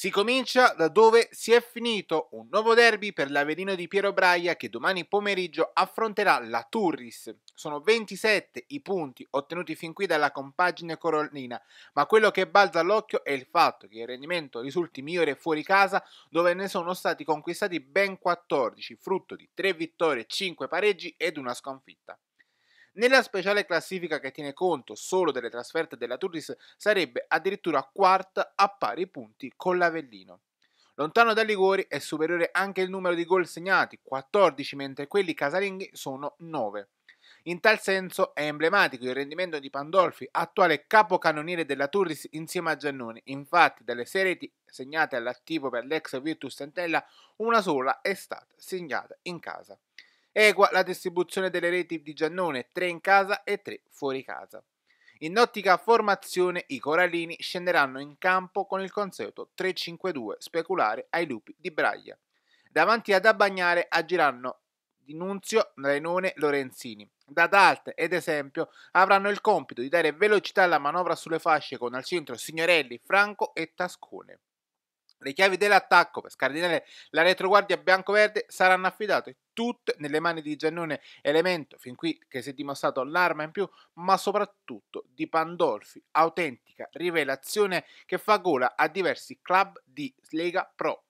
Si comincia da dove si è finito un nuovo derby per l'Avelino di Piero Braia che domani pomeriggio affronterà la Turris. Sono 27 i punti ottenuti fin qui dalla compagine corolina, ma quello che balza all'occhio è il fatto che il rendimento risulti migliore fuori casa dove ne sono stati conquistati ben 14, frutto di 3 vittorie, 5 pareggi ed una sconfitta. Nella speciale classifica che tiene conto solo delle trasferte della Turris sarebbe addirittura quarta a pari punti con l'Avellino. Lontano dai Liguori è superiore anche il numero di gol segnati, 14, mentre quelli casalinghi sono 9. In tal senso è emblematico il rendimento di Pandolfi, attuale capocannoniere della Turris insieme a Giannone. Infatti, delle sei reti segnate all'attivo per l'ex Virtus Santella, una sola è stata segnata in casa. Equa la distribuzione delle reti di Giannone, 3 in casa e 3 fuori casa. In ottica formazione i Corallini scenderanno in campo con il consueto 3-5-2 speculare ai lupi di Braglia. Davanti ad Abbagnare agiranno Dinunzio, Renone, Lorenzini. Da Dalt ed Esempio avranno il compito di dare velocità alla manovra sulle fasce con al centro Signorelli, Franco e Tascone. Le chiavi dell'attacco per scardinare la retroguardia bianco-verde saranno affidate tutte nelle mani di Giannone, elemento fin qui che si è dimostrato l'arma in più, ma soprattutto di Pandolfi, autentica rivelazione che fa gola a diversi club di Lega Pro.